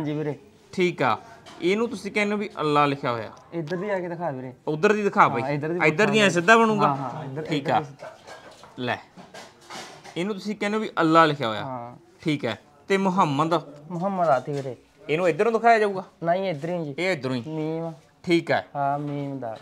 ਹਾਂਜੀ ਵੀਰੇ ਠੀਕ ਆ ਇਹਨੂੰ ਤੁਸੀਂ ਕਹਿੰਦੇ ਹੋ ਵੀ ਅੱਲਾ ਲਿਖਿਆ ਹੋਇਆ ਇੱਧਰ ਦੀ ਆ ਕੇ ਦਿਖਾ ਵੀਰੇ ਉਧਰ ਦੀ ਦਿਖਾ ਬਾਈ ਇੱਧਰ ਦੀ ਸਿੱਧਾ ਬਣੂਗਾ ਹਾਂ ਠੀਕ ਆ ਲੈ ਇਹਨੂੰ ਤੁਸੀਂ ਕਹਿੰਦੇ ਹੋ ਵੀ ਅੱਲਾ ਲਿਖਿਆ ਹੋਇਆ ਹਾਂ ਠੀਕ ਹੈ ਤੇ ਮੁਹੰਮਦ ਮੁਹੰਮਦ ਆਤੀ ਵੀਰੇ ਇਹਨੂੰ ਇੱਧਰੋਂ ਦਿਖਾਇਆ ਜਾਊਗਾ ਨਹੀਂ ਇੱਧਰ ਹੀ ਜੀ ਇਹ ਇੱਧਰੋਂ ਹੀ ਮੀਮ ਠੀਕ ਹੈ ਹਾਂ ਮੀਮ ਦਾ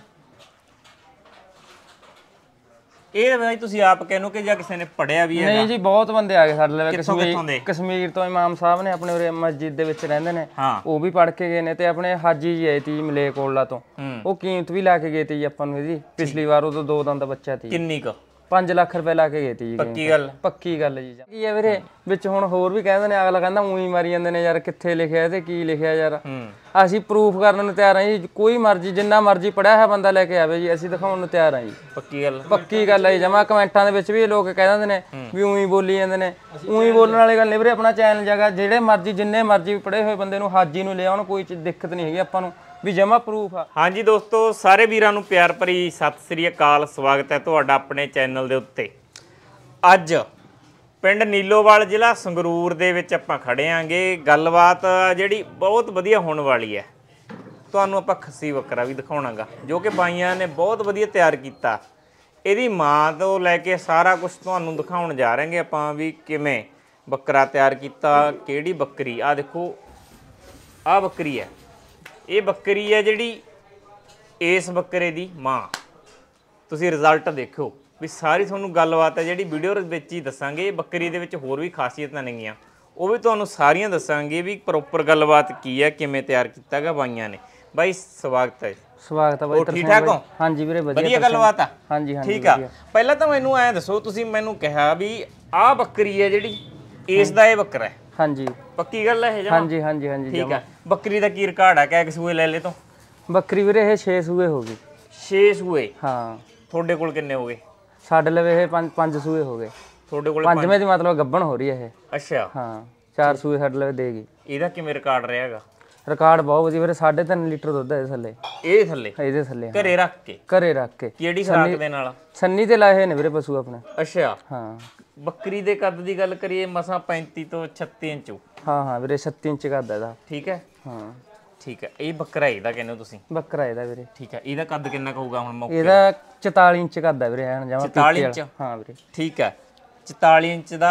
ਇਹ ਬਾਈ ਤੁਸੀਂ ਆਪ ਕਹਿੰਨੋ ਕਿ ਜਾਂ ਕਿਸੇ ਨੇ ਪੜਿਆ ਵੀ ਹੈਗਾ ਨਹੀਂ ਜੀ ਬਹੁਤ ਬੰਦੇ ਆ ਗਏ ਸਾਡੇ ਲਵੇ ਕਸ਼ਮੀਰ ਕਸ਼ਮੀਰ ਤੋਂ ਇਮਾਮ ਸਾਹਿਬ ਨੇ ਆਪਣੇ ਉਰੇ ਮਸਜਿਦ ਦੇ ਵਿੱਚ ਰਹਿੰਦੇ ਨੇ ਉਹ ਵੀ ਪੜ ਕੇ ਗਏ ਨੇ ਤੇ ਆਪਣੇ ਹਾਜੀ ਜੀ ਆਏ ਤੀ ਮਲੇਕੋਲਾ ਤੋਂ ਉਹ ਕੀਮਤ ਵੀ ਲਾ ਕੇ ਗਏ ਤੀ ਆਪਾਂ ਨੂੰ ਜੀ ਪਿਛਲੀ ਵਾਰ ਉਹ ਤੋਂ ਦੋ ਦੰਦ ਬੱਚਾ ਤੀ ਕਿੰਨੀ ਕੁ 5 ਲੱਖ ਰੁਪਏ ਲਾ ਕੇ ਗਏ ਤੀ ਜੀ ਪੱਕੀ ਗੱਲ ਪੱਕੀ ਗੱਲ ਜੀ ਕੀ ਹੈ ਵੀਰੇ ਵਿੱਚ ਹੁਣ ਹੋਰ ਵੀ ਕਹਿੰਦੇ ਨੇ ਅਗਲਾ ਕਹਿੰਦਾ ਉਹੀ ਮਾਰੀ ਜਾਂਦੇ ਨੇ ਯਾਰ ਕਿੱਥੇ ਲਿਖਿਆ ਤੇ ਕੀ ਲਿਖਿਆ ਯਾਰ ਅਸੀਂ ਪ੍ਰੂਫ ਕਰਨ ਨੂੰ ਤਿਆਰ ਆਂ ਜੀ ਕੋਈ ਮਰਜ਼ੀ ਜਿੰਨਾ ਮਰਜ਼ੀ ਪੜਿਆ ਹੈ ਬੰਦਾ ਲੈ ਕੇ ਆਵੇ ਜੀ ਅਸੀਂ ਦਿਖਾਉਣ ਨੂੰ ਤਿਆਰ ਆਂ ਜੀ ਪੱਕੀ ਗੱਲ ਪੱਕੀ ਗੱਲ ਹੈ ਜਮਾ ਕਮੈਂਟਾਂ ਦੇ ਵਿੱਚ ਵੀ ਲੋਕ ਕਹਿੰਦੇ ਨੇ ਵੀ ਉਹੀ ਬੋਲੀ ਜਾਂਦੇ ਨੇ ਉਹੀ ਬੋਲਣ ਵਾਲੇ ਗੱਲ ਨਹੀਂ ਵੀਰੇ ਆਪਣਾ ਚੈਨਲ ਜਗਾ ਜਿਹੜੇ ਮਰਜ਼ੀ ਜਿੰਨੇ ਮਰਜ਼ੀ ਪੜੇ ਹੋਏ ਬੰਦੇ ਨੂੰ ਹਾਜੀ ਨੂੰ ਲਿਆਉਣ ਕੋਈ ਦਿੱਕਤ ਨਹੀਂ ਹੈਗੀ ਆਪਾਂ ਨੂੰ ਵੀ ਜਮਾ ਪ੍ਰੂਫ ਆ ਹਾਂਜੀ ਦੋਸਤੋ ਸਾਰੇ ਵੀਰਾਂ ਨੂੰ ਪਿਆਰ ਭਰੀ ਸਤਿ ਸ੍ਰੀ ਅਕਾਲ ਸਵਾਗਤ ਹੈ ਤੁਹਾਡਾ ਆਪਣੇ ਚੈਨਲ ਦੇ ਉੱਤੇ ਅੱਜ ਪਿੰਡ ਨੀਲੋਵਾਲ ਜ਼ਿਲ੍ਹਾ ਸੰਗਰੂਰ ਦੇ ਵਿੱਚ ਆਪਾਂ ਖੜੇ ਆਂਗੇ ਗੱਲਬਾਤ ਜਿਹੜੀ ਬਹੁਤ ਵਧੀਆ ਹੋਣ ਵਾਲੀ ਹੈ ਤੁਹਾਨੂੰ ਆਪਾਂ ਖੱਸੀ ਬੱਕਰਾ ਵੀ ਦਿਖਾਉਣਾਗਾ ਜੋ ਕਿ ਬਾਈਆਂ ਨੇ ਬਹੁਤ ਵਧੀਆ ਤਿਆਰ ਕੀਤਾ ਇਹਦੀ ਮਾਂ ਤੋਂ ਲੈ ਕੇ ਸਾਰਾ ਕੁਝ ਤੁਹਾਨੂੰ ਦਿਖਾਉਣ ਜਾ ਰਹੇਗੇ ਆਪਾਂ ਵੀ ਕਿਵੇਂ ਬੱਕਰਾ ਤਿਆਰ ਕੀਤਾ ਕਿਹੜੀ ਬੱਕਰੀ ਆ ਦੇਖੋ ਆ ਬੱਕਰੀ ਹੈ ਇਹ ਬੱਕਰੀ ਹੈ ਜਿਹੜੀ ਇਸ ਬੱਕਰੇ ਦੀ ਮਾਂ ਤੁਸੀਂ ਰਿਜ਼ਲਟ ਦੇਖੋ ਵੀ ਸਾਰੀ ਤੁਹਾਨੂੰ ਗੱਲਬਾਤ ਹੈ ਜਿਹੜੀ ਵੀਡੀਓ ਵਿੱਚ ਹੀ ਦੱਸਾਂਗੇ ਇਹ ਬੱਕਰੀ ਦੇ ਵਿੱਚ ਹੋਰ ਵੀ ਖਾਸੀਅਤਾਂ ਨੇਗੀਆਂ ਉਹ ਵੀ ਤੁਹਾਨੂੰ ਸਾਰੀਆਂ ਦੱਸਾਂਗੇ ਵੀ ਪ੍ਰੋਪਰ ਗੱਲਬਾਤ ਕੀ ਹੈ ਕਿਵੇਂ ਤਿਆਰ ਕੀਤਾ ਗਿਆ ਬਾਈਆਂ ਨੇ ਬਾਈ ਸਵਾਗਤ ਹੈ ਸਵਾਗਤ ਹੈ ਬਾਈ ਠੀਕ ਠਾਕ ਹੋ ਹਾਂਜੀ ਵੀਰੇ ਵਧੀਆ ਵਧੀਆ ਗੱਲਬਾਤ ਆ ਹਾਂਜੀ ਹਾਂਜੀ ਠੀਕ ਆ ਪਹਿਲਾਂ ਤਾਂ ਮੈਨੂੰ ਐ ਦੱਸੋ ਤੁਸੀਂ ਮੈਨੂੰ ਕਿਹਾ ਵੀ ਆਹ ਬੱਕਰੀ ਹੈ ਜਿਹੜੀ ਇਸ ਦਾ ਇਹ ਬੱਕਰਾ ਹੈ ਹਾਂਜੀ ਪੱਕੀ ਗੱਲ ਹੈ ਇਹ ਜਮਾ ਹਾਂਜੀ ਹਾਂਜੀ ਹਾਂਜੀ ਠੀਕ ਹੈ ਬੱਕਰੀ ਦਾ ਕੀ ਰਿਕਾਰਡ ਹੈ ਕਹਿ ਸੂਏ ਲੈ ਲੈ ਤੋਂ ਬੱਕਰੀ ਵੀਰੇ ਇਹ 6 ਸੂਏ ਹੋ ਗਏ 6 ਸੂਏ ਹਾਂ ਤੁਹਾਡੇ ਕੋਲ ਕਿੰਨੇ ਹੋ ਗਏ ਸਾਡੇ ਲਵੇ ਇਹ 5 5 ਸੂਏ ਹੋ ਗਏ ਤੁਹਾਡੇ ਕੋਲ ਪੰਜਵੇਂ ਦੀ ਮਤਲਬ ਗੱਬਣ ਹੋ ਰਹੀ ਹੈ ਇਹ ਅੱਛਾ ਹਾਂ ਚਾਰ ਸੂਏ ਸਾਡੇ ਲਵੇ ਦੇਗੀ ਇਹਦਾ ਕਿਵੇਂ ਰਿਕਾਰਡ ਰਹੇਗਾ ਰਿਕਾਰਡ ਬਹੁਤ ਵਧੀਆ ਵੀਰੇ 3.5 ਲੀਟਰ ਦੁੱਧ ਹੈ ਥੱਲੇ ਇਹ ਥੱਲੇ ਇਹਦੇ ਥੱਲੇ ਘਰੇ ਰੱਖ ਕੇ ਘਰੇ ਰੱਖ ਕੇ ਕਿਹੜੀ ਖਰਾਕ ਦੇ ਨਾਲ ਸੰਨੀ ਤੇ ਲਾਏ ਨੇ ਵੀਰੇ ਪਸ਼ੂ ਆਪਣੇ ਅੱਛਾ ਹਾਂ ਬੱਕਰੀ ਦੇ ਕੱਦ ਦੀ ਗੱਲ ਕਰੀਏ ਮਸਾਂ 35 ਤੋਂ 36 ਇੰਚ ਹਾਂ ਹਾਂ ਵੀਰੇ 36 ਇੰਚ ਕੱਦ ਹੈ ਇਹਦਾ ਠੀਕ ਹੈ ਹਾਂ ਠੀਕ ਹੈ ਇਹ ਬੱਕਰਾ ਇਹਦਾ ਕਹਿੰਦੇ ਹੋ ਤੁਸੀਂ ਬੱਕਰਾ ਇਹਦਾ ਵੀਰੇ ਠੀਕ ਹੈ ਇਹਦਾ ਕੱਦ ਕਿੰਨਾ ਕਹੂਗਾ ਹੁਣ ਮੌਕੇ ਇਹਦਾ 44 ਇੰਚ ਕੱਦ ਹੈ ਵੀਰੇ ਐਨ ਜਮਾ 44 ਇੰਚ ਹਾਂ ਵੀਰੇ ਠੀਕ ਹੈ 44 ਇੰਚ ਦਾ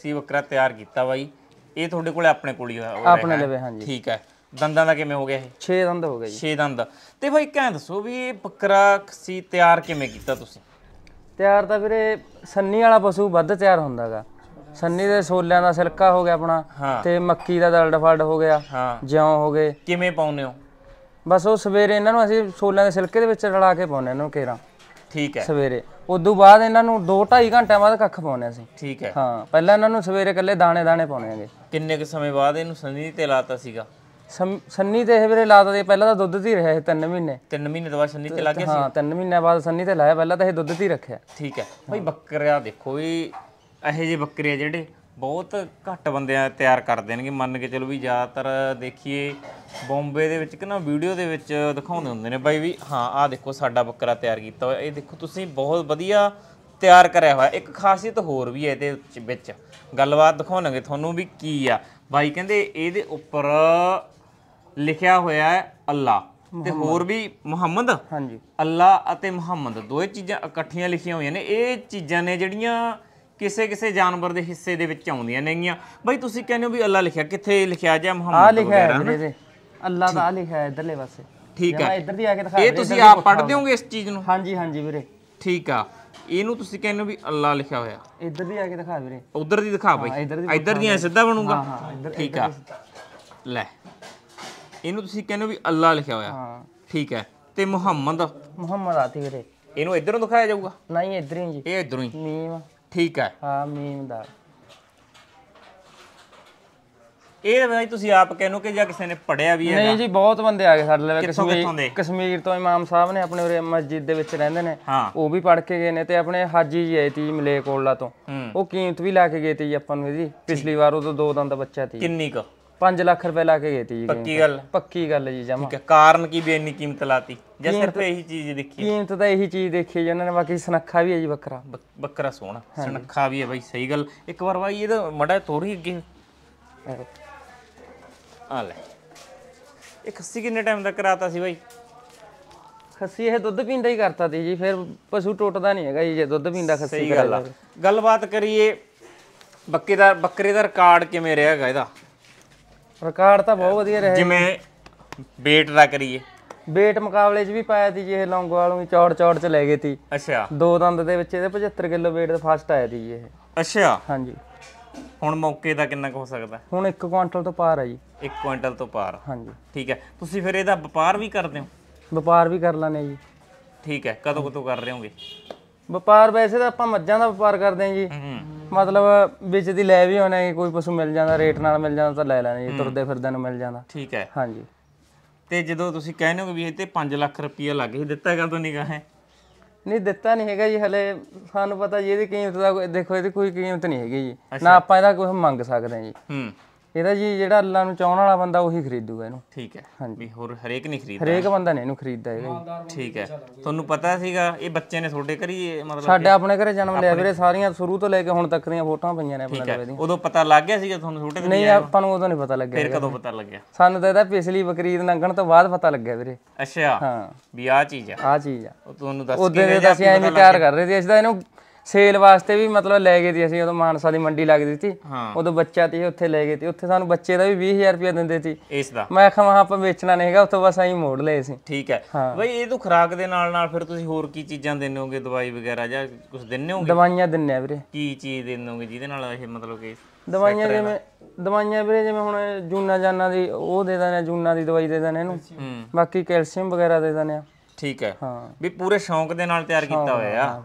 ਸੀ ਬੱਕਰਾ ਤਿਆਰ ਕੀਤਾ ਬਾਈ ਇਹ ਤੁਹਾਡੇ ਕੋਲੇ ਆਪਣੇ ਕੋਲ ਹੀ ਆਪਣੇ ਲਵੇ ਹਾਂਜੀ ਠੀਕ ਹੈ ਦੰਦਾਂ ਦਾ ਕਿਵੇਂ ਹੋ ਗਿਆ ਇਹ 6 ਦੰਦ ਹੋ ਗਏ ਜੀ 6 ਦੰਦ ਤੇ ਭਾਈ ਕਹਿੰਦੇ ਦੱਸੋ ਵੀ ਇਹ ਬੱਕਰਾ ਖਸੀ ਤਿਆਰ ਕਿਵੇਂ ਕੀਤਾ ਤੁਸੀਂ ਤਿਆਰ ਤਾਂ ਵੀਰੇ ਸੰਨੀ ਵਾਲਾ ਪਸ਼ੂ ਵੱਧ ਤਿਆਰ ਹੁੰਦਾਗਾ ਸੰਨੀ ਦੇ ਸੋਲਿਆਂ ਦਾ ਸਿਲਕਾ ਹੋ ਗਿਆ ਆਪਣਾ ਤੇ ਮੱਕੀ ਦਾ ਦਲਡ ਫਲਡ ਹੋ ਗਿਆ ਜਿਉਂ ਹੋ ਗਏ ਕਿਵੇਂ ਪਾਉਨੇ ਹੋ ਬਸ ਉਹ ਸਵੇਰੇ ਇਹਨਾਂ ਨੂੰ ਅਸੀਂ ਸੋਲਿਆਂ ਦੇ ਸਿਲਕੇ ਦੇ ਵਿੱਚ ਰਲਾ ਕੇ ਪਾਉਨੇ ਇਹਨਾਂ ਨੂੰ ਕੇਰਾ ਠੀਕ ਹੈ ਸਵੇਰੇ ਉਦੋਂ ਬਾਅਦ ਇਹਨਾਂ ਨੂੰ 2 2.5 ਘੰਟਿਆਂ ਬਾਅਦ ਕੱਖ ਪਾਉਨੇ ਅਸੀਂ ਠੀਕ ਹੈ ਹਾਂ ਪਹਿਲਾਂ ਇਹਨਾਂ ਨੂੰ ਸਵੇਰੇ ਇਕੱਲੇ ਦਾਣੇ ਦਾਣੇ ਪਾਉਨੇ ਆਗੇ ਕਿੰਨੇ ਕੁ ਸਮੇਂ ਬਾਅਦ ਇਹਨੂੰ ਸੰਨੀ ਤੇ ਲਾਤਾ ਸੀਗਾ ਸੰਨੀ ਤੇ ਇਹ ਵੀਰੇ ਲਾ ਦੇ ਪਹਿਲਾਂ ਤਾਂ ਦੁੱਧ ਤੇ ਰਿਹਾ ਇਹ 3 ਮਹੀਨੇ 3 ਮਹੀਨੇ ਤੋਂ ਬਾਅਦ ਸੰਨੀ ਤੇ ਲੱਗ ਸੀ ਹਾਂ 3 ਮਹੀਨੇ ਬਾਅਦ ਸੰਨੀ ਤੇ ਲਾਇਆ ਪਹਿਲਾਂ ਤਾਂ ਇਹ ਦੁੱਧ ਤੇ ਰੱਖਿਆ ਠੀਕ ਹੈ ਭਾਈ ਬੱਕਰਿਆ ਦੇਖੋ ਵੀ ਇਹੋ ਜਿਹੇ ਬੱਕਰੇ ਜਿਹੜੇ ਬਹੁਤ ਘੱਟ ਬੰਦਿਆਂ ਤਿਆਰ ਕਰ ਦੇਣਗੇ ਮੰਨ ਕੇ ਚਲੋ ਵੀ ਜ਼ਿਆਦਾਤਰ ਦੇਖੀਏ ਬੰਬੇ ਦੇ ਵਿੱਚ ਕਿ ਨਾ ਵੀਡੀਓ ਦੇ ਵਿੱਚ ਦਿਖਾਉਂਦੇ ਹੁੰਦੇ ਨੇ ਬਾਈ ਵੀ ਹਾਂ ਆਹ ਦੇਖੋ ਸਾਡਾ ਬੱਕਰਾ ਤਿਆਰ ਕੀਤਾ ਹੋਇਆ ਇਹ ਦੇਖੋ ਤੁਸੀਂ ਬਹੁਤ ਵਧੀਆ ਤਿਆਰ ਕਰਿਆ ਹੋਇਆ ਇੱਕ ਖਾਸੀਅਤ ਹੋਰ ਵੀ ਹੈ ਇਹਦੇ ਵਿੱਚ ਗੱਲਬਾਤ ਦਿਖਾਉਣਗੇ ਤੁਹਾਨੂੰ ਵੀ ਕੀ ਆ ਬਾਈ ਕਹਿੰਦੇ ਇਹਦੇ ਉੱਪਰ ਲਿਖਿਆ ਹੋਇਆ ਹੈ ਅੱਲਾ ਤੇ ਹੋਰ ਵੀ ਮੁਹੰਮਦ ਹਾਂਜੀ ਅੱਲਾ ਅਤੇ ਮੁਹੰਮਦ ਦੋਏ ਚੀਜ਼ਾਂ ਇਕੱਠੀਆਂ ਲਿਖੀਆਂ ਹੋਈਆਂ ਨੇ ਇਹ ਚੀਜ਼ਾਂ ਨੇ ਜਿਹੜੀਆਂ ਕਿਸੇ ਕਿਸੇ ਜਾਨਵਰ ਦੇ ਹਿੱਸੇ ਦੇ ਵਿੱਚ ਆਉਂਦੀਆਂ ਨੇਗੀਆਂ ਬਈ ਤੁਸੀਂ ਕਹਿੰਦੇ ਹੋ ਵੀ ਅੱਲਾ ਲਿਖਿਆ ਕਿੱਥੇ ਲਿਖਿਆ ਜਾਂ ਮੁਹੰਮਦ ਵਗੈਰਾ ਆ ਲਿਖਿਆ ਅੱਲਾ ਦਾ ਲਿਖਿਆ ਲਿਖਿਆ ਇਧਰਲੇ ਪਾਸੇ ਠੀਕ ਹੈ ਇੱਧਰ ਦੀ ਆ ਕੇ ਦਿਖਾ ਇਹ ਤੁਸੀਂ ਆਪ ਪੜ੍ਹਦੇ ਹੋਗੇ ਇਸ ਚੀਜ਼ ਨੂੰ ਹਾਂਜੀ ਹਾਂਜੀ ਵੀਰੇ ਠੀਕ ਆ ਇਹਨੂੰ ਤੁਸੀਂ ਕਹਿੰਦੇ ਹੋ ਵੀ ਅੱਲਾ ਲਿਖਿਆ ਹੋਇਆ ਇੱਧਰ ਦੀ ਆ ਕੇ ਦਿਖਾ ਵੀਰੇ ਉਧਰ ਦੀ ਦਿਖਾ ਬਾਈ ਇੱਧਰ ਦੀ ਸਿੱਧਾ ਬਣੂਗਾ ਹਾਂ ਹਾਂ ਠੀਕ ਆ ਲੈ ਇਹਨੂੰ ਤੁਸੀਂ ਕਹਿੰਦੇ ਹੋ ਵੀ ਅੱਲਾ ਲਿਖਿਆ ਹੋਇਆ ਹਾਂ ਠੀਕ ਹੈ ਤੇ ਮੁਹੰਮਦ ਮੁਹੰਮਦ ਆਤੀ ਵੀਰੇ ਇਹਨੂੰ ਇਧਰੋਂ ਦਿਖਾਇਆ ਜਾਊਗਾ ਨਹੀਂ ਇਧਰ ਹੀ ਜੀ ਇਹ ਇਧਰੋਂ ਹੀ ਮੀਮ ਠੀਕ ਹੈ ਹਾਂ ਮੀਮ ਦਾ ਇਹ ਬਾਈ ਤੁਸੀਂ ਆਪ ਕਹਿੰਨੋ ਕਿ ਜਾਂ ਕਿਸੇ ਨੇ ਪੜਿਆ ਵੀ ਨਹੀਂ ਜੀ ਬਹੁਤ ਬੰਦੇ ਆ ਗਏ ਸਾਡੇ ਲਵੇ ਕਿੱਥੋਂ- ਕਸ਼ਮੀਰ ਤੋਂ ਇਮਾਮ ਸਾਹਿਬ ਨੇ ਆਪਣੇ ਉਰੇ ਮਸਜਿਦ ਦੇ ਵਿੱਚ ਰਹਿੰਦੇ ਨੇ ਉਹ ਵੀ ਪੜ ਕੇ ਗਏ ਨੇ ਤੇ ਆਪਣੇ ਹਾਜੀ ਜੀ ਆਏ ਤੀ ਮਲੇ ਕੋਲਾ ਤੋਂ ਉਹ ਕੀਮਤ ਵੀ ਲਾ ਕੇ ਗਏ ਤੇ ਆਪਾਂ ਨੂੰ ਜੀ ਪਿਛਲੀ ਵਾਰ ਉਹ ਤੋਂ ਦੋ ਦੰਦ ਬੱਚਾ ਤੀ ਕਿੰਨੀ ਕੁ 5 ਲੱਖ ਰੁਪਏ ਲਾ ਕੇ ਗਏ ਤੀ ਜੀ ਪੱਕੀ ਗੱਲ ਪੱਕੀ ਗੱਲ ਜੀ ਜਮਾ ਠੀਕ ਹੈ ਕਾਰਨ ਕੀ ਵੀ ਇੰਨੀ ਕੀਮਤ ਲਾਤੀ ਜਾਂ ਸਿਰਫ ਇਹੀ ਚੀਜ਼ ਦੇਖੀ ਕੀਮਤ ਤਾਂ ਇਹੀ ਚੀਜ਼ ਦੇਖੀ ਜੀ ਉਹਨਾਂ ਨੇ ਬਾਕੀ ਸਨੱਖਾ ਵੀ ਹੈ ਜੀ ਬੱਕਰਾ ਬੱਕਰਾ ਸੋਹਣਾ ਸਨੱਖਾ ਵੀ ਹੈ ਬਾਈ ਸਹੀ ਗੱਲ ਇੱਕ ਵਾਰ ਬਾਈ ਇਹਦਾ ਮੜਾ ਥੋੜੀ ਅੱਗੇ ਆ ਲੈ ਇਹ ਖੱਸੀ ਕਿੰਨੇ ਟਾਈਮ ਦਾ ਕਰਾਤਾ ਸੀ ਬਾਈ ਖੱਸੀ ਇਹ ਦੁੱਧ ਪੀਂਦਾ ਹੀ ਕਰਤਾ ਤੀ ਜੀ ਫਿਰ ਪਸ਼ੂ ਟੁੱਟਦਾ ਨਹੀਂ ਹੈਗਾ ਜੀ ਜੇ ਦੁੱਧ ਪੀਂਦਾ ਖੱਸੀ ਸਹੀ ਗੱਲ ਗੱਲਬਾਤ ਕਰੀਏ ਬੱਕੇ ਦਾ ਬੱਕਰੇ ਦਾ ਰਿਕਾਰਡ ਕਿਵੇਂ ਰਿਹਾਗਾ ਇਹਦਾ ਰਿਕਾਰਡ ਤਾਂ ਬਹੁਤ ਵਧੀਆ ਰਿਹਾ ਜਿਵੇਂ ਵੇਟ ਦਾ ਕਰੀਏ ਵੇਟ ਮੁਕਾਬਲੇ 'ਚ ਵੀ ਪਾਇਆ ਸੀ ਜੀ ਇਹ ਵਾਲੋਂ ਚੌੜ ਚੌੜ 'ਚ ਲੈ ਗਏ ਸੀ ਅੱਛਾ ਦੋ ਦੰਦ ਦੇ ਵਿੱਚ ਇਹਦੇ 75 ਕਿਲੋ ਵੇਟ ਦਾ ਫਸਟ ਆਇਆ ਸੀ ਜੀ ਇਹ ਅੱਛਾ ਹਾਂਜੀ ਹੁਣ ਮੌਕੇ ਦਾ ਕਿੰਨਾ ਹੋ ਸਕਦਾ ਹੁਣ 1 ਕੁਇੰਟਲ ਤੋਂ ਪਾਰ ਆ ਜੀ 1 ਕੁਇੰਟਲ ਤੋਂ ਪਾਰ ਹਾਂਜੀ ਠੀਕ ਹੈ ਤੁਸੀਂ ਫਿਰ ਇਹਦਾ ਵਪਾਰ ਵੀ ਕਰਦੇ ਹੋ ਵਪਾਰ ਵੀ ਕਰ ਲੈਣੇ ਜੀ ਠੀਕ ਹੈ ਕਦੋਂ ਕਦੋਂ ਕਰ ਰਹੇ ਹੋਗੇ ਵਪਾਰ ਵੈਸੇ ਤਾਂ ਆਪਾਂ ਮੱਝਾਂ ਦਾ ਵਪਾਰ ਕਰਦੇ ਆਂ ਜੀ ਮਤਲਬ ਵਿੱਚ ਦੀ ਲੈ ਵੀ ਹੋਣਾ ਕੋਈ ਪਸ਼ੂ ਮਿਲ ਜਾਂਦਾ ਰੇਟ ਨਾਲ ਮਿਲ ਜਾਂਦਾ ਤਾਂ ਲੈ ਲੈਣਾ ਜੀ ਤੁਰਦੇ ਫਿਰਦੇ ਨੂੰ ਮਿਲ ਜਾਂਦਾ ਠੀਕ ਹੈ ਹਾਂਜੀ ਤੇ ਜਦੋਂ ਤੁਸੀਂ ਕਹਿੰਦੇ ਹੋ ਵੀ ਇਹ ਤੇ 5 ਲੱਖ ਰੁਪਈਆ ਲੱਗ ਹੀ ਦਿੱਤਾ ਕਦੋਂ ਨਿਗਾ ਹੈ ਨਹੀਂ ਦਿੱਤਾ ਨਹੀਂ ਹੈਗਾ ਜੀ ਹਲੇ ਸਾਨੂੰ ਪਤਾ ਜੀ ਇਹਦੀ ਕੀਮਤ ਦਾ ਦੇਖੋ ਇਹਦੀ ਕੋਈ ਕੀਮਤ ਨਹੀਂ ਹੈਗੀ ਜੀ ਨਾ ਆਪਾਂ ਇਹਦਾ ਕੁਝ ਮੰਗ ਸਕਦੇ ਆਂ ਜੀ ਹੂੰ ਇਹਦਾ ਜੀ ਜਿਹੜਾ ਅੱਲਾ ਨੂੰ ਚਾਹਣ ਵਾਲਾ ਬੰਦਾ ਉਹੀ ਖਰੀਦੂਗਾ ਇਹਨੂੰ ਠੀਕ ਹੈ ਵੀ ਹੋਰ ਹਰੇਕ ਨਹੀਂ ਖਰੀਦਦਾ ਹਰੇਕ ਬੰਦਾ ਨਹੀਂ ਇਹਨੂੰ ਖਰੀਦਦਾ ਇਹ ਠੀਕ ਹੈ ਤੁਹਾਨੂੰ ਪਤਾ ਸੀਗਾ ਇਹ ਬੱਚੇ ਨੇ ਤੁਹਾਡੇ ਘਰੀ ਮਤਲਬ ਸਾਡੇ ਆਪਣੇ ਘਰੇ ਜਨਮ ਲਿਆ ਵੀਰੇ ਸਾਰੀਆਂ ਸ਼ੁਰੂ ਤੋਂ ਲੈ ਕੇ ਹੁਣ ਤੱਕ ਦੀਆਂ ਫੋਟੋਆਂ ਪਈਆਂ ਨੇ ਆਪਣੇ ਘਰੇ ਦੀਆਂ ਉਦੋਂ ਪਤਾ ਲੱਗ ਗਿਆ ਸੀਗਾ ਤੁਹਾਨੂੰ ਛੋਟੇ ਨਹੀਂ ਆਪਾਂ ਨੂੰ ਉਦੋਂ ਨਹੀਂ ਪਤਾ ਲੱਗਿਆ ਫਿਰ ਕਦੋਂ ਪਤਾ ਲੱਗਿਆ ਸਾਨੂੰ ਤਾਂ ਇਹਦਾ ਪਿਛਲੀ ਬਕਰੀਦ ਲੰਘਣ ਤੋਂ ਬਾਅਦ ਪਤਾ ਲੱਗਿਆ ਵੀਰੇ ਅੱਛਾ ਹਾਂ ਵੀ ਆਹ ਚੀਜ਼ ਆ ਆਹ ਚੀਜ਼ ਆ ਤੁਹਾਨੂੰ ਦੱਸ ਕੇ ਦੱਸਿਆ ਅਸੀਂ ਤਿਆਰ ਕਰ ਰਹੇ ਸੀ ਅਸੀਂ ਤਾਂ ਇਹਨੂੰ ਸੇਲ ਵਾਸਤੇ ਵੀ ਮਤਲਬ ਲੈ ਗਏ ਸੀ ਅਸੀਂ ਉਦੋਂ ਮਾਨਸਾ ਦੀ ਮੰਡੀ ਲੱਗਦੀ ਸੀ ਉਦੋਂ ਬੱਚਾ ਤੇ ਉੱਥੇ ਲੈ ਗਏ ਸੀ ਉੱਥੇ ਸਾਨੂੰ ਬੱਚੇ ਦਾ ਵੀ 20000 ਰੁਪਏ ਦਿੰਦੇ ਸੀ ਇਸ ਦਾ ਮੈਂ ਕਿਹਾ ਆਪਾਂ ਵੇਚਣਾ ਨਹੀਂ ਹੈਗਾ ਉੱਥੋਂ ਬਸ ਐਂ ਮੋੜ ਲਏ ਸੀ ਠੀਕ ਹੈ ਬਈ ਇਹ ਤੋਂ ਖਰਾਕ ਦੇ ਨਾਲ ਨਾਲ ਫਿਰ ਤੁਸੀਂ ਹੋਰ ਕੀ ਚੀਜ਼ਾਂ ਦਿੰਦੇ ਹੋਗੇ ਦਵਾਈ ਵਗੈਰਾ ਜਾਂ ਕੁਝ ਦਿੰਦੇ ਹੋਗੇ ਦਵਾਈਆਂ ਦਿੰਨੇ ਆ ਵੀਰੇ ਕੀ ਚੀਜ਼ ਦਿੰਦੇ ਹੋਗੇ ਜਿਹਦੇ ਨਾਲ ਇਹ ਮਤਲਬ ਕਿ ਦਵਾਈਆਂ ਜਿਵੇਂ ਦਵਾਈਆਂ ਵੀਰੇ ਜਿਵੇਂ ਹੁਣ ਜੂਨਾ ਜਾਨਾ ਦੀ ਉਹ ਦੇ ਦਿੰਦੇ ਆ ਜੂਨਾ ਦੀ ਦਵਾਈ ਦੇ ਦਿੰਦੇ ਇਹਨੂੰ ਬਾਕੀ ਕੈਲਸ਼ੀਅਮ ਵਗੈਰਾ ਦੇ ਦਿੰਦੇ ਆ ਠੀਕ ਹੈ ਹਾਂ ਵੀ ਪੂਰੇ ਸ਼ੌਂਕ ਦੇ ਨਾਲ ਤਿਆਰ ਕੀਤਾ ਹੋਇਆ ਆ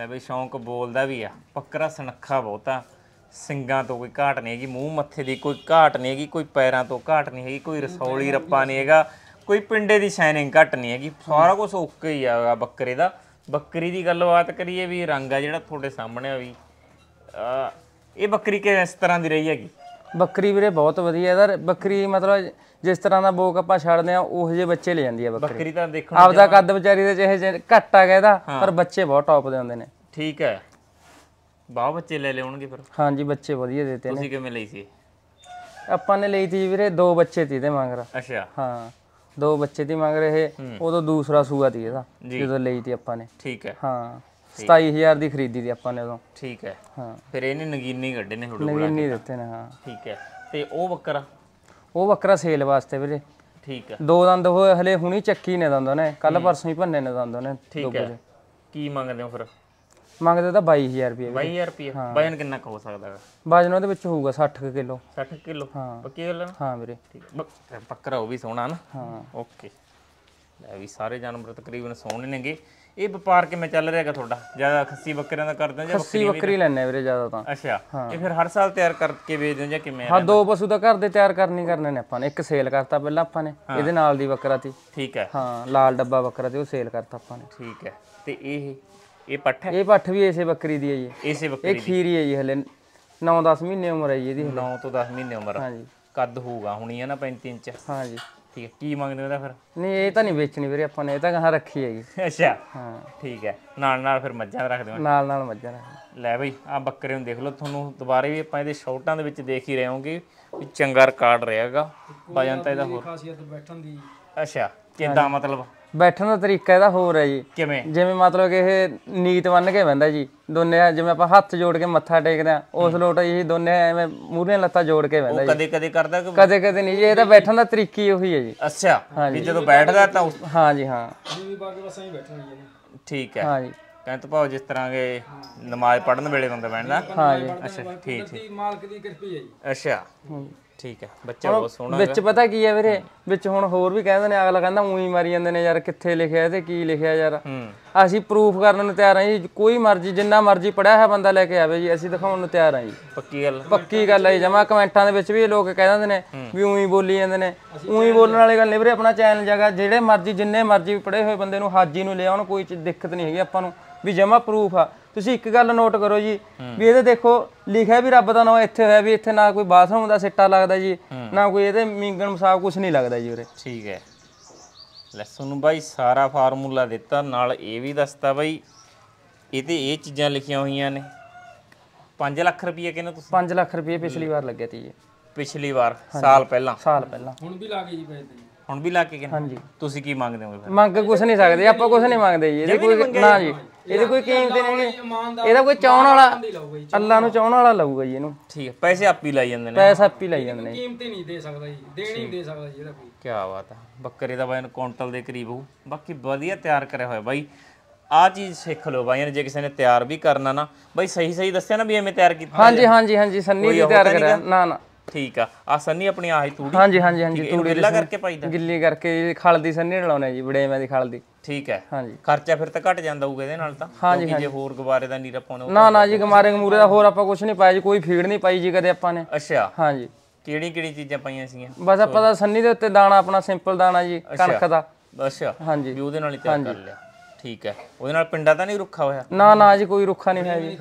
ਲੈ ਬਈ ਸ਼ੌਂਕ ਬੋਲਦਾ ਵੀ ਆ ਪੱਕਰਾ ਸੁਨੱਖਾ ਬਹੁਤਾ ਸਿੰਘਾਂ ਤੋਂ ਕੋਈ ਘਾਟ ਨਹੀਂ ਹੈਗੀ ਮੂੰਹ ਮੱਥੇ ਦੀ ਕੋਈ ਘਾਟ ਨਹੀਂ ਹੈਗੀ ਕੋਈ ਪੈਰਾਂ ਤੋਂ ਘਾਟ ਨਹੀਂ ਹੈਗੀ ਕੋਈ ਰਸੌਲੀ ਰੱਪਾ ਨਹੀਂ ਹੈਗਾ ਕੋਈ ਪਿੰਡੇ ਦੀ ਸ਼ਾਈਨਿੰਗ ਘਟ ਨਹੀਂ ਹੈਗੀ ਸਾਰਾ ਕੁਝ ਓਕੇ ਹੀ ਆਗਾ ਬੱਕਰੇ ਦਾ ਬੱਕਰੀ ਦੀ ਗੱਲਬਾਤ ਕਰੀਏ ਵੀ ਰੰਗ ਆ ਜਿਹੜਾ ਤੁਹਾਡੇ ਸਾਹਮਣੇ ਆ ਵੀ ਇਹ ਬੱਕਰੀ ਕਿਸ ਤਰ੍ਹਾਂ ਦੀ ਰਹੀ ਹੈਗੀ ਬੱਕਰੀ ਵੀਰੇ ਬਹੁਤ ਵਧੀਆ ਇਹਦਾ ਬੱਕਰੀ ਮਤਲਬ ਜਿਸ ਤਰ੍ਹਾਂ ਦਾ ਬੋਕ ਆਪਾਂ ਛੱਡਦੇ ਆ ਉਹ ਜਿਹੇ ਬੱਚੇ ਲੈ ਜਾਂਦੀ ਆ ਬੱਕਰੀ ਬੱਕਰੀ ਤਾਂ ਦੇਖਣ ਆਪਦਾ ਕੱਦ ਵਿਚਾਰੀ ਦੇ ਜਿਹੇ ਘੱਟ ਆ ਗਿਆ ਇਹਦਾ ਪਰ ਬੱਚੇ ਬਹੁਤ ਟੌਪ ਦੇ ਹੁੰਦੇ ਨੇ ਠੀਕ ਹੈ ਬਾਹ ਬੱਚੇ ਲੈ ਲੈਣਗੇ ਫਿਰ ਹਾਂਜੀ ਬੱਚੇ ਵਧੀਆ ਦਿੱਤੇ ਨੇ ਤੁਸੀਂ ਕਿਵੇਂ ਲਈ ਸੀ ਆਪਾਂ ਨੇ ਲਈ ਸੀ ਵੀਰੇ ਦੋ ਬੱਚੇ ਤੇ ਦੇ ਮੰਗਰਾ ਅੱਛਾ ਹਾਂ ਦੋ ਬੱਚੇ ਦੀ ਮੰਗ ਰਹੇ ਉਦੋਂ ਦੂਸਰਾ ਸੂਆ ਸੀ ਇਹਦਾ ਜਦੋਂ ਲਈ ਸੀ ਆਪਾਂ ਨੇ ਠੀਕ ਹੈ ਹਾਂ 27000 ਦੀ ਖਰੀਦੀ ਦੀ ਆਪਾਂ ਨੇ ਉਦੋਂ ਠੀਕ ਹੈ ਹਾਂ ਫਿਰ ਇਹਨੇ ਨਗੀਨੀ ਕੱਢੇ ਨੇ ਥੋੜੇ ਕੋਲ ਨਗੀਨੀ ਦਿੱਤੇ ਨੇ ਹਾਂ ਠੀਕ ਹੈ ਤੇ ਉਹ ਬੱਕਰਾ ਉਹ ਬੱਕਰਾ ਸੇਲ ਵਾਸਤੇ ਵੀਰੇ ਠੀਕ ਹੈ ਦੋ ਦੰਦ ਹੋਏ ਹਲੇ ਹੁਣੀ ਚੱਕੀ ਨੇ ਦੰਦ ਉਹਨੇ ਕੱਲ ਪਰਸੋਂ ਹੀ ਭੰਨੇ ਨੇ ਦੰਦ ਉਹਨੇ ਠੀਕ ਹੈ ਕੀ ਮੰਗਦੇ ਹੋ ਫਿਰ ਮੰਗਦੇ ਤਾਂ 22000 ਰੁਪਏ 22000 ਰੁਪਏ ਵਜਨ ਕਿੰਨਾ ਹੋ ਸਕਦਾ ਵਜਨ ਉਹਦੇ ਵਿੱਚ ਹੋਊਗਾ 60 ਕਿਲੋ 60 ਕਿਲੋ ਹਾਂ ਪੱਕੇ ਗੱਲ ਹਾਂ ਵੀਰੇ ਠੀਕ ਬੱਕਰਾ ਉਹ ਵੀ ਸੋਹਣਾ ਨਾ ਹਾਂ ਓਕੇ ਲੈ ਵੀ ਸਾਰੇ ਜਾਨਵਰ ਤਕਰੀਬਨ ਸੋਹਣੇ ਨੇਗੇ ਇਹ ਵਪਾਰ ਕਿਵੇਂ ਚੱਲ ਰਿਹਾ ਹੈਗਾ ਤੁਹਾਡਾ ਜਿਆਦਾ ਖੱਸੀ ਬੱਕਰੀਆਂ ਦਾ ਕਰਦੇ ਹੋ ਜਾਂ ਬੱਕਰੀ ਖੱਸੀ ਬੱਕਰੀ ਲੈਣੇ ਵੀਰੇ ਜ਼ਿਆਦਾ ਤਾਂ ਅੱਛਾ ਇਹ ਫਿਰ ਹਰ ਸਾਲ ਤਿਆਰ ਕਰਕੇ ਵੇਚਦੇ ਹੋ ਜਾਂ ਕਿਵੇਂ ਹਾਂ ਦੋ ਪਸ਼ੂ ਤਾਂ ਘਰ ਦੇ ਤਿਆਰ ਕਰਨੀ ਕਰਨੇ ਨੇ ਆਪਾਂ ਨੇ ਇੱਕ ਸੇਲ ਕਰਤਾ ਪਹਿਲਾਂ ਆਪਾਂ ਨੇ ਇਹਦੇ ਨਾਲ ਦੀ ਬੱਕਰਾ ਤੀ ਠੀਕ ਹੈ ਹਾਂ ਲਾਲ ਡੱਬਾ ਬੱਕਰਾ ਤੇ ਉਹ ਸੇਲ ਕਰਤਾ ਆਪਾਂ ਨੇ ਠੀਕ ਹੈ ਤੇ ਇਹ ਇਹ ਪੱਠ ਹੈ ਇਹ ਪੱਠ ਵੀ ਇਸੇ ਬੱਕਰੀ ਦੀ ਹੈ ਜੀ ਇਸੇ ਬੱਕਰੀ ਇਹ ਖੀਰੀ ਹੈ ਜੀ ਹਲੇ 9-10 ਮਹੀਨੇ ਉਮਰ ਹੈ ਜੀ ਇਹਦੀ 9 ਤੋਂ 10 ਮਹੀਨੇ ਉਮਰ ਹਾਂਜੀ ਕੱਦ ਹੋਊਗਾ ਹੁਣੀ ਹੈ ਨਾ 35 ਇੰਚ ਹਾਂਜੀ ਠੀਕ ਹੈ ਕੀ ਮੰਗਦੇ ਤਾਂ ਫਿਰ ਨਹੀਂ ਇਹ ਤਾਂ ਨਹੀਂ ਵੇਚਣੀ ਵੀਰੇ ਆਪਾਂ ਨੇ ਇਹ ਤਾਂ ਕਹਾਂ ਰੱਖੀ ਹੈਗੀ ਅੱਛਾ ਹਾਂ ਠੀਕ ਹੈ ਨਾਲ ਨਾਲ ਫਿਰ ਮੱਝਾਂ ਰੱਖ ਦਿਓ ਨਾਲ ਨਾਲ ਮੱਝਾਂ ਦਾ ਲੈ ਬਈ ਆ ਬੱਕਰੇ ਨੂੰ ਦੇਖ ਲਓ ਤੁਹਾਨੂੰ ਦੁਬਾਰੇ ਵੀ ਆਪਾਂ ਇਹਦੇ ਸ਼ਾਰਟਾਂ ਦੇ ਵਿੱਚ ਦੇਖ ਹੀ ਰਹੋਗੇ ਵੀ ਚੰਗਾ ਰਿਕਾਰਡ ਰਹੇਗਾ ਬਾਜਾਂ ਤਾਂ ਇਹਦਾ ਹੋਰ ਖਾਸੀਅਤ ਬੈਠਣ ਦੀ ਅੱਛਾ ਕਿਦਾਂ ਮਤਲਬ ਬੈਠਣ ਦਾ ਤਰੀਕਾ ਇਹਦਾ ਹੋਰ ਹੈ ਜੀ ਕਿਵੇਂ ਜਿਵੇਂ ਮਤਲਬ ਕਿ ਇਹ ਨੀਤ ਬੰਨ ਕੇ ਬੰਦਾ ਜੀ ਦੋਨੇ ਜਿਵੇਂ ਆਪਾਂ ਹੱਥ ਜੋੜ ਕੇ ਮੱਥਾ ਟੇਕਦੇ ਆ ਉਸ ਲੋਟ ਇਹ ਦੋਨੇ ਐਵੇਂ ਮੂਹਰੇ ਲੱਤਾਂ ਜੋੜ ਕੇ ਬੰਦਾ ਜੀ ਕਦੇ ਕਦੇ ਕਰਦਾ ਕਿ ਕਦੇ ਕਦੇ ਨਹੀਂ ਜੀ ਇਹਦਾ ਬੈਠਣ ਦਾ ਤਰੀਕਾ ਹੀ ਉਹੀ ਹੈ ਜੀ ਅੱਛਾ ਵੀ ਜਦੋਂ ਬੈਠਦਾ ਤਾਂ ਹਾਂ ਜੀ ਹਾਂ ਜੀ ਬਾਕੀ ਬਸ ਐਂ ਬੈਠਣਾ ਜੀ ਠੀਕ ਹੈ ਹਾਂ ਜੀ ਕਹਿੰਦੇ ਭਾਉ ਜਿਸ ਤਰ੍ਹਾਂ ਕੇ ਨਮਾਜ਼ ਪੜਨ ਵੇਲੇ ਬੰਦਾ ਬੈਠਦਾ ਹਾਂ ਜੀ ਅੱਛਾ ਠੀਕ ਠੀਕ ਮਾਲਕ ਦੀ ਕਿਰਪਾ ਹੈ ਜੀ ਅੱਛਾ ਹਾਂ ਠੀਕ ਹੈ ਬੱਚਾ ਬਹੁਤ ਸੋਹਣਾ ਹੈ ਵਿੱਚ ਪਤਾ ਕੀ ਹੈ ਵੀਰੇ ਵਿੱਚ ਹੁਣ ਹੋਰ ਵੀ ਕਹਿੰਦੇ ਨੇ ਅਗਲਾ ਕਹਿੰਦਾ ਉਹੀ ਮਾਰੀ ਜਾਂਦੇ ਨੇ ਯਾਰ ਕਿੱਥੇ ਲਿਖਿਆ ਤੇ ਕੀ ਲਿਖਿਆ ਯਾਰ ਅਸੀਂ ਪ੍ਰੂਫ ਕਰਨ ਨੂੰ ਤਿਆਰ ਆਂ ਜੀ ਕੋਈ ਮਰਜ਼ੀ ਜਿੰਨਾ ਮਰਜ਼ੀ ਪੜਿਆ ਹੈ ਬੰਦਾ ਲੈ ਕੇ ਆਵੇ ਜੀ ਅਸੀਂ ਦਿਖਾਉਣ ਨੂੰ ਤਿਆਰ ਆਂ ਜੀ ਪੱਕੀ ਗੱਲ ਪੱਕੀ ਗੱਲ ਹੈ ਜਮਾ ਕਮੈਂਟਾਂ ਦੇ ਵਿੱਚ ਵੀ ਲੋਕ ਕਹਿ ਦਿੰਦੇ ਨੇ ਵੀ ਉਹੀ ਬੋਲੀ ਜਾਂਦੇ ਨੇ ਉਹੀ ਬੋਲਣ ਵਾਲੀ ਗੱਲ ਨਹੀਂ ਵੀਰੇ ਆਪਣਾ ਚੈਨਲ ਜਗਾ ਜਿਹੜੇ ਮਰਜ਼ੀ ਜਿੰਨੇ ਮਰਜ਼ੀ ਪੜੇ ਹੋਏ ਬੰਦੇ ਨੂੰ ਹਾਜੀ ਨੂੰ ਲਿਆਉਣ ਕੋਈ ਦਿੱਕਤ ਨਹੀਂ ਹੈਗੀ ਆਪਾਂ ਨੂੰ ਵੀ ਜਮਾ ਪ੍ਰੂਫ ਆ ਤੁਸੀਂ ਇੱਕ ਗੱਲ ਨੋਟ ਕਰੋ ਜੀ ਵੀ ਇਹਦੇ ਦੇਖੋ ਲਿਖਿਆ ਵੀ ਰੱਬ ਦਾ ਨਾਮ ਇੱਥੇ ਹੋਇਆ ਵੀ ਇੱਥੇ ਨਾ ਕੋਈ ਬਾਥਰੂਮ ਦਾ ਸਿੱਟਾ ਲੱਗਦਾ ਜੀ ਨਾ ਕੋਈ ਇਹਦੇ ਮਿੰਗਣ ਮਸਾਬ ਕੁਝ ਨਹੀਂ ਲੱਗਦਾ ਜੀ ਉਰੇ ਠੀਕ ਹੈ ਲੈ ਤੁਹਾਨੂੰ ਬਾਈ ਸਾਰਾ ਫਾਰਮੂਲਾ ਦਿੱਤਾ ਨਾਲ ਇਹ ਵੀ ਦੱਸਤਾ ਬਾਈ ਇਹਦੇ ਇਹ ਚੀਜ਼ਾਂ ਲਿਖੀਆਂ ਹੋਈਆਂ ਨੇ 5 ਲੱਖ ਰੁਪਏ ਕਿੰਨੇ ਤੁਸੀਂ 5 ਲੱਖ ਰੁਪਏ ਪਿਛਲੀ ਵਾਰ ਲੱਗਿਆ ਸੀ ਜੀ ਪਿਛਲੀ ਵਾਰ ਸਾਲ ਪਹਿਲਾਂ ਸਾਲ ਪਹਿਲਾਂ ਹੁਣ ਵੀ ਲਾ ਕੇ ਜੀ ਪੈਸੇ ਤੇ ਹੁਣ ਵੀ ਲਾ ਕੇ ਕਿਹਨੇ ਹਾਂਜੀ ਤੁਸੀਂ ਕੀ ਮੰਗਦੇ ਹੋ ਮੰਗ ਕੁਝ ਨਹੀਂ ਸਕਦੇ ਆਪਾਂ ਕੁਝ ਨਹੀਂ ਮੰਗਦੇ ਜੀ ਇਹਦੇ ਕੋਈ ਨਾ ਜੀ ਇਹਦੇ ਕੋਈ ਕੀਮਤ ਨਹੀਂ ਹੈ ਇਹਦਾ ਕੋਈ ਚਾਉਣ ਵਾਲਾ ਅੱਲਾ ਨੂੰ ਚਾਉਣ ਵਾਲਾ ਲਾਊਗਾ ਜੀ ਇਹਨੂੰ ਠੀਕ ਹੈ ਪੈਸੇ ਆਪ ਹੀ ਲਾਈ ਜਾਂਦੇ ਨੇ ਪੈਸਾ ਆਪ ਹੀ ਲਾਈ ਜਾਂਦੇ ਨੇ ਕੀਮਤ ਨਹੀਂ ਦੇ ਸਕਦਾ ਜੀ ਦੇਣ ਹੀ ਦੇ ਸਕਦਾ ਜੀ ਇਹਦਾ ਕੋਈ ਕੀ ਬਾਤ ਆ ਬੱਕਰੇ ਦਾ ਵਜਨ ਕੁਇੰਟਲ ਦੇ ਕਰੀਬ ਹੋ ਬਾਕੀ ਵਧੀਆ ਤਿਆਰ ਕਰਿਆ ਹੋਇਆ ਬਾਈ ਆ ਚੀਜ਼ ਸਿੱਖ ਲਓ ਬਾਈ ਜੇ ਕਿਸੇ ਨੇ ਤਿਆਰ ਵੀ ਕਰਨਾ ਨਾ ਬਾਈ ਸਹੀ ਸਹੀ ਦੱਸਿਆ ਨਾ ਵੀ ਐਵੇਂ ਤਿਆਰ ਕੀਤਾ ਹਾਂਜੀ ਹਾਂਜੀ ਹਾਂਜੀ ਸੰਨੀ ਵੀ ਤਿਆਰ ਕਰਿਆ ਨਾ ਨਾ ਠੀਕ ਆ ਆ ਸੰਨੀ ਆਪਣੀ ਆਹੀ ਤੂੜੀ ਹਾਂਜੀ ਹਾਂਜੀ ਹਾਂਜੀ ਤੂੜੀ ਗਿੱਲਾ ਕਰਕੇ ਪਾਈਦਾ ਗਿੱਲੀ ਕਰਕੇ ਖਲ ਦੀ ਸੰਨੀ ਲਾਉਣਾ ਜੀ ਬੜੇ ਮੈਂ ਦੀ ਖਲ ਦੀ ਠੀਕ ਹੈ ਹਾਂਜੀ ਖਰਚਾ ਫਿਰ ਤਾਂ ਘਟ ਜਾਂਦਾ ਹੋਊਗਾ ਇਹਦੇ ਨਾਲ ਤਾਂ ਹਾਂਜੀ ਜੇ ਹੋਰ ਗੁਬਾਰੇ ਦਾ ਨੀਰਾ ਪਾਉਣਾ ਨਾ ਨਾ ਜੀ ਗਮਾਰੇ ਗਮੂਰੇ ਦਾ ਹੋਰ ਆਪਾਂ ਕੁਝ ਨਹੀਂ ਪਾਇਆ ਜੀ ਕੋਈ ਫੀਡ ਨਹੀਂ ਪਾਈ ਜੀ ਕਦੇ ਆਪਾਂ ਨੇ ਅੱਛਾ ਹਾਂਜੀ ਕਿਹੜੀ ਕਿਹੜੀ ਚੀਜ਼ਾਂ ਪਾਈਆਂ ਸੀਗੀਆਂ ਬਸ ਆਪਾਂ ਦਾ ਸੰਨੀ ਦੇ ਉੱਤੇ ਦਾਣਾ ਆਪਣਾ ਸਿੰਪਲ ਦਾਣਾ ਜੀ ਕਣਕ ਦਾ ਅੱਛਾ ਹਾਂਜੀ ਵੀ ਉਹਦੇ ਨਾਲ ਹੀ ਤਿਆਰ ਕਰ ਲਿਆ ਠੀਕ ਹੈ ਉਹਦੇ ਨਾਲ ਪਿੰਡਾ ਤਾਂ ਨਹੀਂ ਰੁੱਖਾ ਹੋਇਆ ਨਾ ਨਾ ਜੀ ਕੋਈ ਰੁੱਖਾ ਨਹੀਂ ਹੈ ਜੀ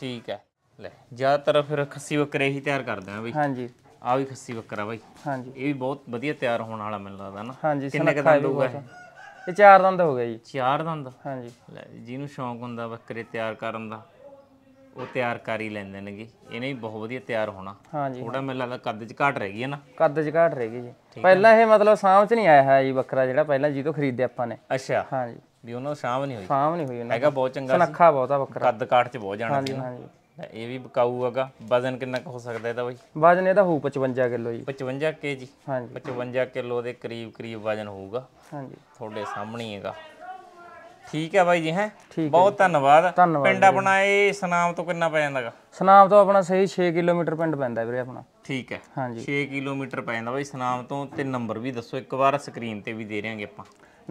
ਠੀਕ ਹੈ ਲੈ ਜ਼ਿਆਦਾਤਰ ਫਿਰ ਖੱਸੀ ਬੱਕਰੇ ਹੀ ਤਿਆਰ ਕਰਦੇ ਆ ਬਈ ਹਾਂਜੀ ਆ ਵੀ ਖੱਸੀ ਬੱਕਰਾ ਬਈ ਹਾਂਜੀ ਇਹ ਵੀ ਬਹੁਤ ਵਧੀਆ ਤਿਆਰ ਹੋਣ ਵਾਲਾ ਮੈਨੂੰ ਲੱਗਦਾ ਨਾ ਹਾਂਜੀ ਕਿੰਨੇ ਕਿ ਦੰਦ ਹੋਊਗਾ ਇਹ ਚਾਰ ਦੰਦ ਹੋ ਗਿਆ ਜੀ ਚਾਰ ਦੰਦ ਹਾਂਜੀ ਲੈ ਜਿਹਨੂੰ ਸ਼ੌਂਕ ਹੁੰਦਾ ਬੱਕਰੇ ਤਿਆਰ ਕਰਨ ਦਾ ਉਹ ਤਿਆਰ ਕਰ ਹੀ ਲੈਂਦੇ ਨੇਗੇ ਇਹਨੇ ਵੀ ਬਹੁਤ ਵਧੀਆ ਤਿਆਰ ਹੋਣਾ ਹਾਂਜੀ ਥੋੜਾ ਮੈਨੂੰ ਲੱਗਦਾ ਕੱਦ 'ਚ ਘਾਟ ਰਹਿ ਗਈ ਹੈ ਨਾ ਕੱਦ 'ਚ ਘਾਟ ਰਹਿ ਗਈ ਜੀ ਪਹਿਲਾਂ ਇਹ ਮਤਲਬ ਸਾਂਭ 'ਚ ਨਹੀਂ ਆਇਆ ਹੈ ਜੀ ਬੱਕਰਾ ਜਿਹੜਾ ਪਹਿਲਾਂ ਜੀ ਤੋਂ ਖਰੀਦਿਆ ਆਪਾਂ ਨੇ ਅੱਛਾ ਹਾਂਜੀ ਵੀ ਉਹਨਾਂ ਨੂੰ ਸਾਂਭ ਨਹੀਂ ਹੋਈ ਸਾਂਭ ਨਹੀਂ ਹੋਈ ਹੈਗਾ ਬਹੁਤ ਚੰਗਾ ਸੁਨੱਖਾ ਬਹੁਤਾ ਬੱਕਰਾ ਕੱਦ ਕਾਟ 'ਚ ਬਹੁਤ ਜਾਣਾ ਸੀ ਹਾਂਜੀ ਇਹ ਵੀ ਬਕਾਊ ਹੈਗਾ ਵਜ਼ਨ ਕਿੰਨਾ ਕ ਹੋ ਸਕਦਾ ਇਹਦਾ ਬਾਈ ਵਜ਼ਨ ਇਹਦਾ ਹੋਊ 55 ਕਿਲੋ ਜੀ 55 ਜੀ ਹਾਂਜੀ 55 ਕਿਲੋ ਦੇ ਕਰੀਬ ਕਰੀਬ ਵਜ਼ਨ ਹੋਊਗਾ ਹਾਂਜੀ ਤੁਹਾਡੇ ਸਾਹਮਣੇ ਹੈਗਾ ਠੀਕ ਹੈ ਬਾਈ ਜੀ ਹੈ ਬਹੁਤ ਧੰਨਵਾਦ ਪਿੰਡ ਆਪਣਾ ਇਹ ਸਨਾਮ ਤੋਂ ਕਿੰਨਾ ਪੈ ਜਾਂਦਾਗਾ ਸਨਾਮ ਤੋਂ ਆਪਣਾ ਸਹੀ 6 ਕਿਲੋਮੀਟਰ ਪਿੰਡ ਪੈਂਦਾ ਵੀਰੇ ਆਪਣਾ ਠੀਕ ਹੈ ਹਾਂਜੀ 6 ਕਿਲੋਮੀਟਰ ਪੈ ਜਾਂਦਾ ਬਾਈ ਸਨਾਮ ਤੋਂ ਤੇ ਨੰਬਰ ਵੀ ਦੱਸੋ ਇੱਕ ਵਾਰ ਸਕਰੀਨ ਤੇ ਵੀ ਦੇ ਰਿਆਂਗੇ ਆਪਾਂ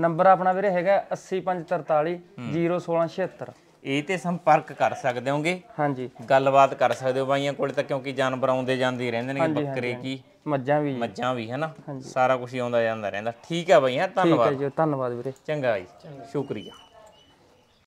ਨੰਬਰ ਆਪਣਾ ਵੀਰੇ ਹੈਗਾ 80543 01676 ਇਹ ਤੇ ਸੰਪਰਕ ਕਰ ਸਕਦੇ ਹੋਗੇ ਹਾਂਜੀ ਗੱਲਬਾਤ ਕਰ ਸਕਦੇ ਹੋ ਬਾਈਆਂ ਕੋਲੇ ਤਾਂ ਕਿਉਂਕਿ ਜਾਨਵਰ ਆਉਂਦੇ ਜਾਂਦੇ ਰਹਿੰਦੇ ਨੇ ਬੱਕਰੇ ਕੀ ਮੱਝਾਂ ਵੀ ਮੱਝਾਂ ਵੀ ਹੈਨਾ ਸਾਰਾ ਕੁਝ ਆਉਂਦਾ ਜਾਂਦਾ ਰਹਿੰਦਾ ਠੀਕ ਹੈ ਬਾਈਆਂ ਧੰਨਵਾਦ ਠੀਕ ਹੈ ਜੀ ਧੰਨਵਾਦ ਵੀਰੇ ਚੰਗਾ ਜੀ ਸ਼ੁਕਰੀਆ